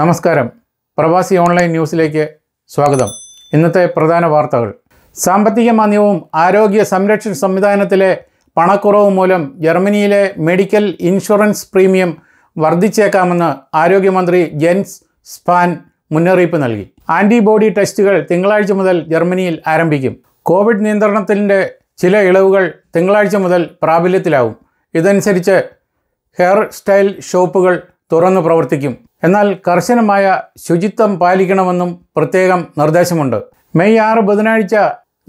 നമസ്കാരം പ്രവാസി ഓൺലൈൻ ന്യൂസിലേക്ക് സ്വാഗതം ഇന്നത്തെ പ്രധാന വാർത്തകൾ സാമ്പത്തിക മാന്ദ്യവും ആരോഗ്യ സംരക്ഷണ സംവിധാനത്തിലെ പണക്കുറവ് മൂലം ജർമ്മനിയിലെ മെഡിക്കൽ ഇൻഷുറൻസ് പ്രീമിയം വർദ്ധിച്ചേക്കാമെന്ന് ആരോഗ്യമന്ത്രി ജെൻസ് സ്പാൻ മുന്നറിയിപ്പ് നൽകി ആൻറ്റിബോഡി ടെസ്റ്റുകൾ തിങ്കളാഴ്ച മുതൽ ജർമ്മനിയിൽ ആരംഭിക്കും കോവിഡ് നിയന്ത്രണത്തിൻ്റെ ചില ഇളവുകൾ തിങ്കളാഴ്ച മുതൽ പ്രാബല്യത്തിലാവും ഇതനുസരിച്ച് ഹെയർ സ്റ്റൈൽ ഷോപ്പുകൾ തുറന്നു പ്രവർത്തിക്കും എന്നാൽ കർശനമായ ശുചിത്വം പാലിക്കണമെന്നും പ്രത്യേകം നിർദ്ദേശമുണ്ട് മെയ് ആറ് ബുധനാഴ്ച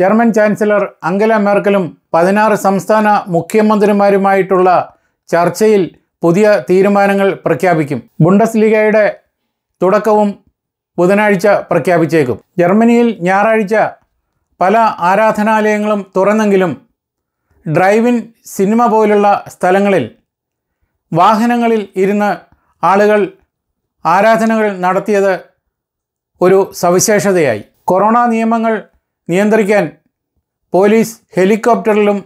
ജർമ്മൻ ചാൻസലർ അംഗല മേർക്കലും പതിനാറ് സംസ്ഥാന മുഖ്യമന്ത്രിമാരുമായിട്ടുള്ള ചർച്ചയിൽ പുതിയ തീരുമാനങ്ങൾ പ്രഖ്യാപിക്കും ബുണ്ടസ് ലീഗയുടെ തുടക്കവും ബുധനാഴ്ച പ്രഖ്യാപിച്ചേക്കും ജർമ്മനിയിൽ ഞായറാഴ്ച പല ആരാധനാലയങ്ങളും തുറന്നെങ്കിലും ഡ്രൈവിൻ സിനിമ പോലുള്ള സ്ഥലങ്ങളിൽ വാഹനങ്ങളിൽ ഇരുന്ന് ആളുകൾ ആരാധനകൾ നടത്തിയത് ഒരു സവിശേഷതയായി കൊറോണ നിയമങ്ങൾ നിയന്ത്രിക്കാൻ പോലീസ് ഹെലികോപ്റ്ററിലും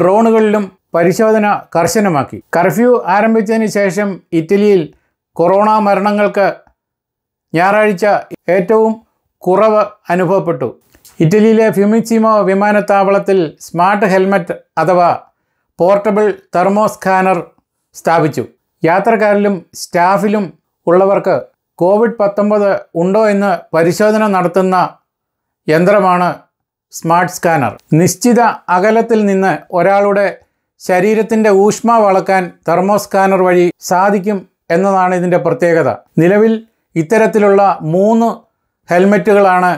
ഡ്രോണുകളിലും പരിശോധന കർശനമാക്കി കർഫ്യൂ ആരംഭിച്ചതിന് ശേഷം ഇറ്റലിയിൽ കൊറോണ മരണങ്ങൾക്ക് ഞായറാഴ്ച ഏറ്റവും കുറവ് അനുഭവപ്പെട്ടു ഇറ്റലിയിലെ ഫ്യൂമിച്ചിമോ വിമാനത്താവളത്തിൽ സ്മാർട്ട് ഹെൽമറ്റ് അഥവാ പോർട്ടബിൾ തെർമോ സ്കാനർ സ്ഥാപിച്ചു യാത്രക്കാരിലും സ്റ്റാഫിലും ഉള്ളവർക്ക് കോവിഡ് പത്തൊമ്പത് ഉണ്ടോ എന്ന് പരിശോധന നടത്തുന്ന യന്ത്രമാണ് സ്മാർട്ട് സ്കാനർ നിശ്ചിത അകലത്തിൽ നിന്ന് ഒരാളുടെ ശരീരത്തിൻ്റെ ഊഷ്മാവ് അളക്കാൻ തെർമോ സ്കാനർ വഴി സാധിക്കും എന്നതാണ് ഇതിൻ്റെ പ്രത്യേകത നിലവിൽ ഇത്തരത്തിലുള്ള മൂന്ന് ഹെൽമറ്റുകളാണ്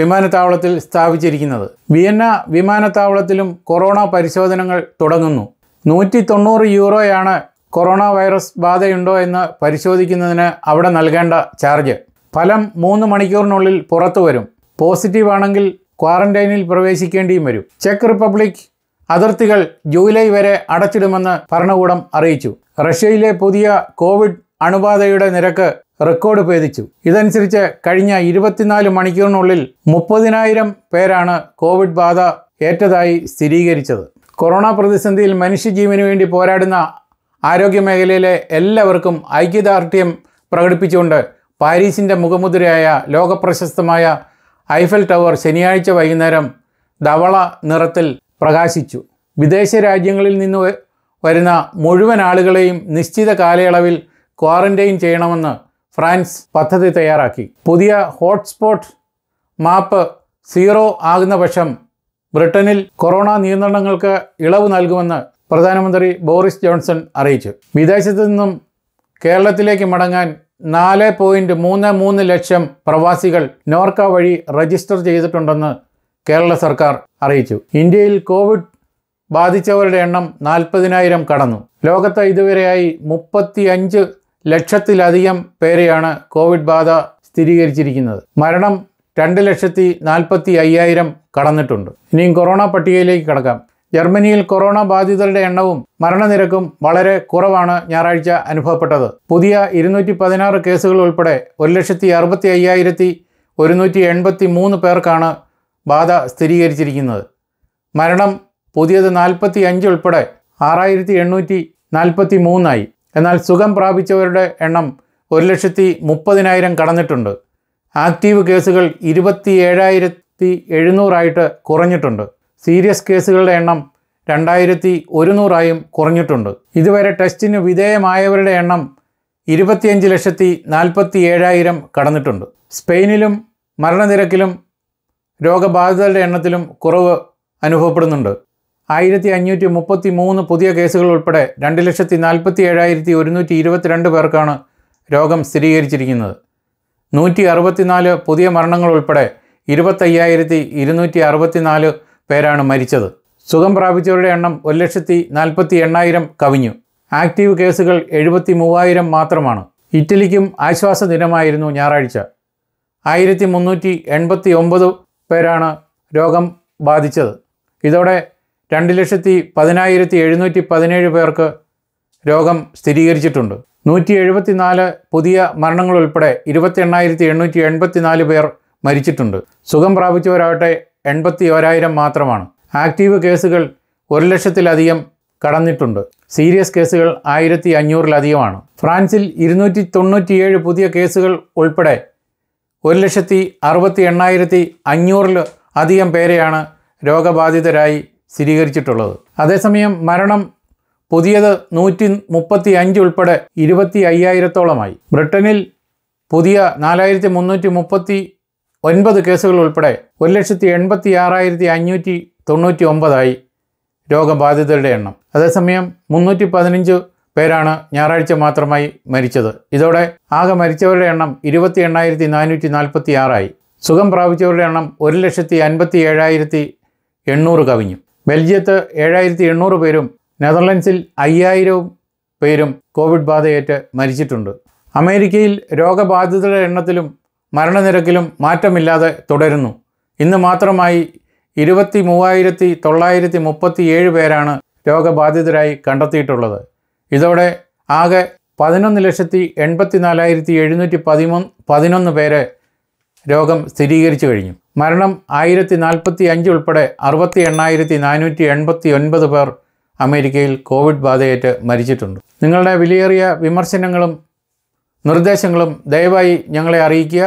വിമാനത്താവളത്തിൽ സ്ഥാപിച്ചിരിക്കുന്നത് വിയന്ന വിമാനത്താവളത്തിലും കൊറോണ പരിശോധനകൾ തുടങ്ങുന്നു നൂറ്റി തൊണ്ണൂറ് യൂറോയാണ് കൊറോണ വൈറസ് ബാധയുണ്ടോ എന്ന് പരിശോധിക്കുന്നതിന് അവിടെ നൽകേണ്ട ചാർജ് ഫലം മൂന്ന് മണിക്കൂറിനുള്ളിൽ പുറത്തു വരും പോസിറ്റീവ് ആണെങ്കിൽ ക്വാറന്റൈനിൽ പ്രവേശിക്കേണ്ടിയും വരും ചെക്ക് റിപ്പബ്ലിക് അതിർത്തികൾ ജൂലൈ വരെ അടച്ചിടുമെന്ന് ഭരണകൂടം അറിയിച്ചു റഷ്യയിലെ പുതിയ കോവിഡ് അണുബാധയുടെ നിരക്ക് റെക്കോർഡ് ഭേദിച്ചു ഇതനുസരിച്ച് കഴിഞ്ഞ ഇരുപത്തിനാല് മണിക്കൂറിനുള്ളിൽ മുപ്പതിനായിരം പേരാണ് കോവിഡ് ബാധ ഏറ്റതായി സ്ഥിരീകരിച്ചത് കൊറോണ പ്രതിസന്ധിയിൽ മനുഷ്യജീവന് വേണ്ടി പോരാടുന്ന ആരോഗ്യമേഖലയിലെ എല്ലാവർക്കും ഐക്യദാർഢ്യം പ്രകടിപ്പിച്ചുകൊണ്ട് പാരീസിൻ്റെ മുഖമുദ്രയായ ലോകപ്രശസ്തമായ ഐഫൽ ടവർ ശനിയാഴ്ച വൈകുന്നേരം ധവള നിറത്തിൽ പ്രകാശിച്ചു വിദേശ രാജ്യങ്ങളിൽ നിന്ന് വരുന്ന മുഴുവൻ ആളുകളെയും നിശ്ചിത കാലയളവിൽ ക്വാറന്റൈൻ ചെയ്യണമെന്ന് ഫ്രാൻസ് പദ്ധതി തയ്യാറാക്കി പുതിയ ഹോട്ട്സ്പോട്ട് മാപ്പ് സീറോ ആകുന്ന പക്ഷം ബ്രിട്ടനിൽ കൊറോണ നിയന്ത്രണങ്ങൾക്ക് ഇളവ് നൽകുമെന്ന് പ്രധാനമന്ത്രി ബോറിസ് ജോൺസൺ അറിയിച്ചു വിദേശത്തു നിന്നും കേരളത്തിലേക്ക് മടങ്ങാൻ നാല് പോയിൻറ്റ് മൂന്ന് മൂന്ന് ലക്ഷം പ്രവാസികൾ നോർക്ക വഴി രജിസ്റ്റർ ചെയ്തിട്ടുണ്ടെന്ന് കേരള സർക്കാർ അറിയിച്ചു ഇന്ത്യയിൽ കോവിഡ് ബാധിച്ചവരുടെ എണ്ണം നാൽപ്പതിനായിരം കടന്നു ലോകത്ത് ഇതുവരെയായി മുപ്പത്തി അഞ്ച് ലക്ഷത്തിലധികം പേരെയാണ് കോവിഡ് ബാധ സ്ഥിരീകരിച്ചിരിക്കുന്നത് മരണം രണ്ട് ലക്ഷത്തി നാൽപ്പത്തി അയ്യായിരം കടന്നിട്ടുണ്ട് ഇനിയും കൊറോണ പട്ടികയിലേക്ക് കടക്കാം ജർമ്മനിയിൽ കൊറോണ ബാധിതരുടെ എണ്ണവും മരണനിരക്കും വളരെ കുറവാണ് ഞായറാഴ്ച അനുഭവപ്പെട്ടത് പുതിയ ഇരുന്നൂറ്റി പതിനാറ് കേസുകൾ ഉൾപ്പെടെ ഒരു ലക്ഷത്തി അറുപത്തി അയ്യായിരത്തി ഒരുന്നൂറ്റി എൺപത്തി മൂന്ന് പേർക്കാണ് ബാധ സ്ഥിരീകരിച്ചിരിക്കുന്നത് മരണം പുതിയത് നാൽപ്പത്തി അഞ്ച് ഉൾപ്പെടെ ആറായിരത്തി എണ്ണൂറ്റി നാൽപ്പത്തി മൂന്നായി എന്നാൽ സുഖം പ്രാപിച്ചവരുടെ എണ്ണം ഒരു ലക്ഷത്തി മുപ്പതിനായിരം കടന്നിട്ടുണ്ട് ആക്റ്റീവ് കേസുകൾ ഇരുപത്തി ഏഴായിരത്തി എഴുന്നൂറായിട്ട് കുറഞ്ഞിട്ടുണ്ട് സീരിയസ് കേസുകളുടെ എണ്ണം രണ്ടായിരത്തി ഒരുന്നൂറായും കുറഞ്ഞിട്ടുണ്ട് ഇതുവരെ ടെസ്റ്റിന് വിധേയമായവരുടെ എണ്ണം ഇരുപത്തിയഞ്ച് ലക്ഷത്തി നാൽപ്പത്തി ഏഴായിരം കടന്നിട്ടുണ്ട് സ്പെയിനിലും മരണനിരക്കിലും രോഗബാധിതരുടെ എണ്ണത്തിലും കുറവ് അനുഭവപ്പെടുന്നുണ്ട് ആയിരത്തി അഞ്ഞൂറ്റി മുപ്പത്തി മൂന്ന് പുതിയ കേസുകൾ ഉൾപ്പെടെ രണ്ട് ലക്ഷത്തി നാൽപ്പത്തി ഏഴായിരത്തി ഒരുന്നൂറ്റി ഇരുപത്തിരണ്ട് പേർക്കാണ് രോഗം സ്ഥിരീകരിച്ചിരിക്കുന്നത് നൂറ്റി അറുപത്തിനാല് പുതിയ മരണങ്ങൾ ഉൾപ്പെടെ ഇരുപത്തയ്യായിരത്തി ഇരുന്നൂറ്റി അറുപത്തിനാല് പേരാണ് മരിച്ചത് സുഖം പ്രാപിച്ചവരുടെ എണ്ണം ഒരു ലക്ഷത്തി നാൽപ്പത്തി എണ്ണായിരം കവിഞ്ഞു ആക്റ്റീവ് കേസുകൾ എഴുപത്തി മൂവായിരം മാത്രമാണ് ഇറ്റലിക്കും ആശ്വാസ ദിനമായിരുന്നു ഞായറാഴ്ച ആയിരത്തി മുന്നൂറ്റി എൺപത്തി ഒമ്പത് പേരാണ് രോഗം ബാധിച്ചത് ഇതോടെ രണ്ട് ലക്ഷത്തി പതിനായിരത്തി എഴുന്നൂറ്റി പതിനേഴ് പേർക്ക് രോഗം സ്ഥിരീകരിച്ചിട്ടുണ്ട് നൂറ്റി എഴുപത്തി നാല് പുതിയ മരണങ്ങളുൾപ്പെടെ ഇരുപത്തി എണ്ണായിരത്തി എണ്ണൂറ്റി എൺപത്തി നാല് പേർ മരിച്ചിട്ടുണ്ട് സുഖം പ്രാപിച്ചവരാകട്ടെ എൺപത്തി ഓരായിരം മാത്രമാണ് ആക്റ്റീവ് കേസുകൾ ഒരു ലക്ഷത്തിലധികം കടന്നിട്ടുണ്ട് സീരിയസ് കേസുകൾ ആയിരത്തി അഞ്ഞൂറിലധികമാണ് ഫ്രാൻസിൽ ഇരുന്നൂറ്റി തൊണ്ണൂറ്റിയേഴ് പുതിയ കേസുകൾ ഉൾപ്പെടെ ഒരു ലക്ഷത്തി അറുപത്തി എണ്ണായിരത്തി അഞ്ഞൂറിൽ അധികം പേരെയാണ് രോഗബാധിതരായി സ്ഥിരീകരിച്ചിട്ടുള്ളത് അതേസമയം മരണം പുതിയത് നൂറ്റി മുപ്പത്തി അഞ്ച് ഉൾപ്പെടെ ഇരുപത്തി അയ്യായിരത്തോളമായി ബ്രിട്ടനിൽ പുതിയ നാലായിരത്തി മുന്നൂറ്റി മുപ്പത്തി ഒൻപത് കേസുകൾ ഉൾപ്പെടെ ഒരു ലക്ഷത്തി എൺപത്തി ആറായിരത്തി അഞ്ഞൂറ്റി തൊണ്ണൂറ്റി ഒമ്പതായി രോഗബാധിതരുടെ എണ്ണം അതേസമയം മുന്നൂറ്റി പതിനഞ്ച് പേരാണ് ഞായറാഴ്ച മാത്രമായി മരിച്ചത് ഇതോടെ ആകെ മരിച്ചവരുടെ എണ്ണം ഇരുപത്തി എണ്ണായിരത്തി നാനൂറ്റി നാൽപ്പത്തി ആറായി സുഖം പ്രാപിച്ചവരുടെ എണ്ണം ഒരു ലക്ഷത്തി അൻപത്തി ഏഴായിരത്തി എണ്ണൂറ് കവിഞ്ഞു ബെൽജിയത്ത് ഏഴായിരത്തി എണ്ണൂറ് പേരും നെതർലൻഡ്സിൽ അയ്യായിരവും പേരും കോവിഡ് ബാധയേറ്റ് മരിച്ചിട്ടുണ്ട് അമേരിക്കയിൽ രോഗബാധിതരുടെ എണ്ണത്തിലും മരണനിരക്കിലും മാറ്റമില്ലാതെ തുടരുന്നു ഇന്ന് മാത്രമായി ഇരുപത്തി മൂവായിരത്തി തൊള്ളായിരത്തി മുപ്പത്തി ഏഴ് പേരാണ് രോഗബാധിതരായി കണ്ടെത്തിയിട്ടുള്ളത് ഇതോടെ ആകെ പതിനൊന്ന് ലക്ഷത്തി എൺപത്തി നാലായിരത്തി എഴുന്നൂറ്റി പതിമൂന്ന് പതിനൊന്ന് പേരെ രോഗം സ്ഥിരീകരിച്ചു കഴിഞ്ഞു മരണം ആയിരത്തി നാൽപ്പത്തി അഞ്ച് ഉൾപ്പെടെ അറുപത്തി എണ്ണായിരത്തി നാനൂറ്റി എൺപത്തി ഒൻപത് പേർ അമേരിക്കയിൽ കോവിഡ് ബാധയേറ്റ് മരിച്ചിട്ടുണ്ട് നിങ്ങളുടെ വിലയേറിയ വിമർശനങ്ങളും നിർദ്ദേശങ്ങളും ദയവായി ഞങ്ങളെ അറിയിക്കുക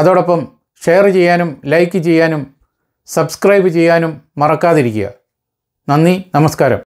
അതോടൊപ്പം ഷെയർ ചെയ്യാനും ലൈക്ക് ചെയ്യാനും സബ്സ്ക്രൈബ് ചെയ്യാനും മറക്കാതിരിക്കുക നന്ദി നമസ്കാരം